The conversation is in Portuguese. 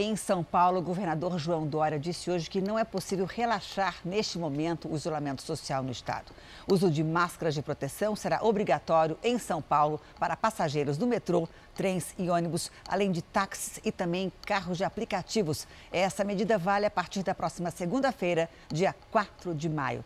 Em São Paulo, o governador João Dória disse hoje que não é possível relaxar neste momento o isolamento social no estado. O uso de máscaras de proteção será obrigatório em São Paulo para passageiros do metrô, trens e ônibus, além de táxis e também carros de aplicativos. Essa medida vale a partir da próxima segunda-feira, dia 4 de maio.